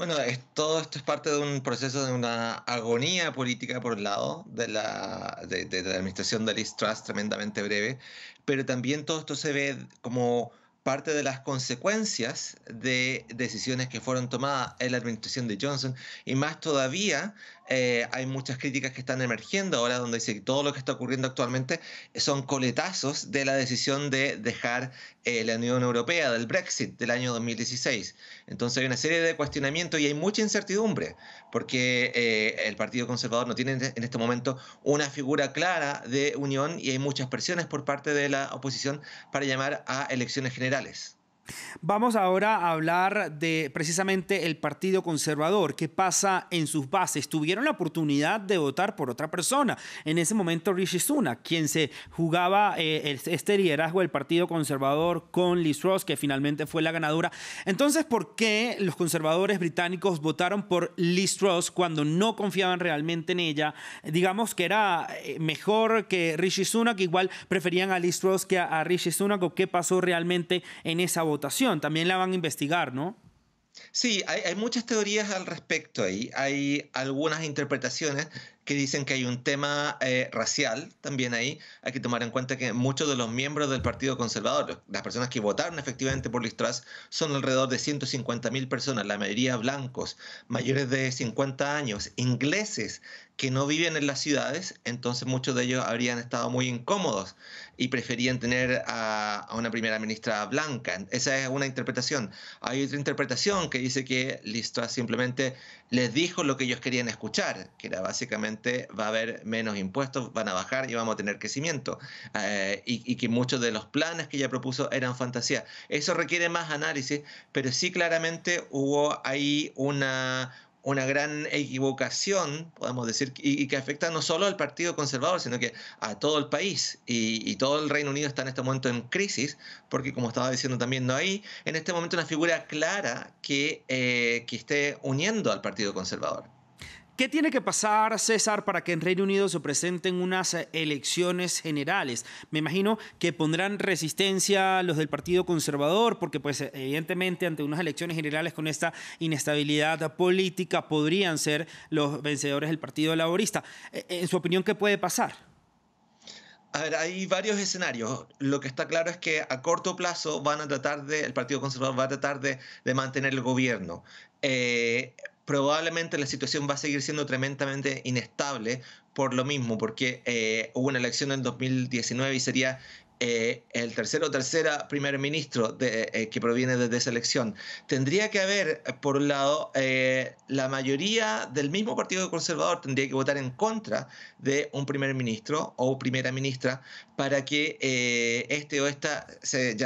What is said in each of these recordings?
Bueno, todo esto es parte de un proceso de una agonía política, por el lado, de la, de, la administración de Liz Truss tremendamente breve, pero también todo esto se ve como parte de las consecuencias de decisiones que fueron tomadas en la administración de Johnson y más todavía eh, hay muchas críticas que están emergiendo ahora donde dice que todo lo que está ocurriendo actualmente son coletazos de la decisión de dejar eh, la Unión Europea, del Brexit del año 2016. Entonces hay una serie de cuestionamientos y hay mucha incertidumbre, porque eh, el Partido Conservador no tiene este, en este momento una figura clara de unión y hay muchas presiones por parte de la oposición para llamar a elecciones generales. Vamos ahora a hablar de precisamente el Partido Conservador. ¿Qué pasa en sus bases? Tuvieron la oportunidad de votar por otra persona. En ese momento, Rishi Sunak, quien se jugaba eh, este liderazgo del Partido Conservador con Liz Ross, que finalmente fue la ganadora. Entonces, ¿por qué los conservadores británicos votaron por Liz Ross cuando no confiaban realmente en ella? Digamos que era eh, mejor que Rishi Sunak, igual preferían a Liz Ross que a, Rishi Sunak. qué pasó realmente en esa votación? también la van a investigar, ¿no? Sí, hay, hay muchas teorías al respecto ahí, hay algunas interpretaciones que dicen que hay un tema eh, racial también ahí. Hay que tomar en cuenta que muchos de los miembros del Partido Conservador, las personas que votaron efectivamente por Liz son alrededor de 150.000 personas, la mayoría blancos, mayores de 50 años, ingleses que no viven en las ciudades, entonces muchos de ellos habrían estado muy incómodos y preferían tener a, una primera ministra blanca. Esa es una interpretación. Hay otra interpretación que dice que Liz simplemente les dijo lo que ellos querían escuchar, que era básicamente va a haber menos impuestos, van a bajar y vamos a tener crecimiento. Eh, y, que muchos de los planes que ella propuso eran fantasía. Eso requiere más análisis, pero sí claramente hubo ahí una, una gran equivocación, podemos decir, y, que afecta no solo al Partido Conservador, sino que a todo el país. Y, todo el Reino Unido está en este momento en crisis, porque como estaba diciendo también no hay en este momento una figura clara que, eh, que esté uniendo al Partido Conservador. ¿Qué tiene que pasar, César, para que en Reino Unido se presenten unas eh, elecciones generales? Me imagino que pondrán resistencia los del Partido Conservador, porque pues evidentemente ante unas elecciones generales con esta inestabilidad política podrían ser los vencedores del Partido Laborista. Eh, eh, en su opinión, ¿qué puede pasar? A ver, hay varios escenarios. Lo que está claro es que a corto plazo van a tratar de, el Partido Conservador va a tratar de, mantener el gobierno probablemente la situación va a seguir siendo tremendamente inestable por lo mismo, porque eh, hubo una elección en 2019 y sería eh, el tercero o tercera primer ministro de, eh, que proviene de esa elección. Tendría que haber, por un lado, eh, la mayoría del mismo Partido Conservador tendría que votar en contra de un primer ministro o primera ministra para que este o esta se,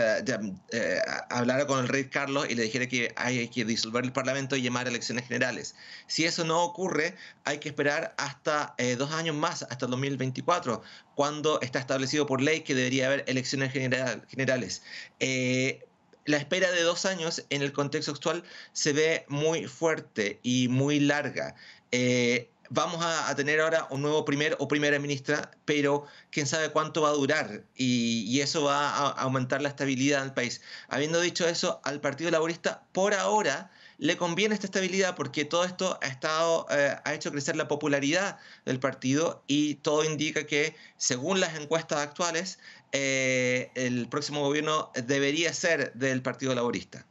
hablara con el rey Carlos y le dijera que hay que disolver el Parlamento y llamar a elecciones generales. Si eso no ocurre, hay que esperar hasta dos años más, hasta el 2024, cuando está establecido por ley que debería haber elecciones generales. Eh, la espera de dos años en el contexto actual se ve muy fuerte y muy larga. Eh, vamos a, tener ahora un nuevo primer o primera ministra, pero quién sabe cuánto va a durar y, eso va a, aumentar la estabilidad del país. Habiendo dicho eso, al Partido Laborista por ahora le conviene esta estabilidad porque todo esto ha, estado, eh, ha hecho crecer la popularidad del partido y todo indica que, según las encuestas actuales, eh, el próximo gobierno debería ser del Partido Laborista.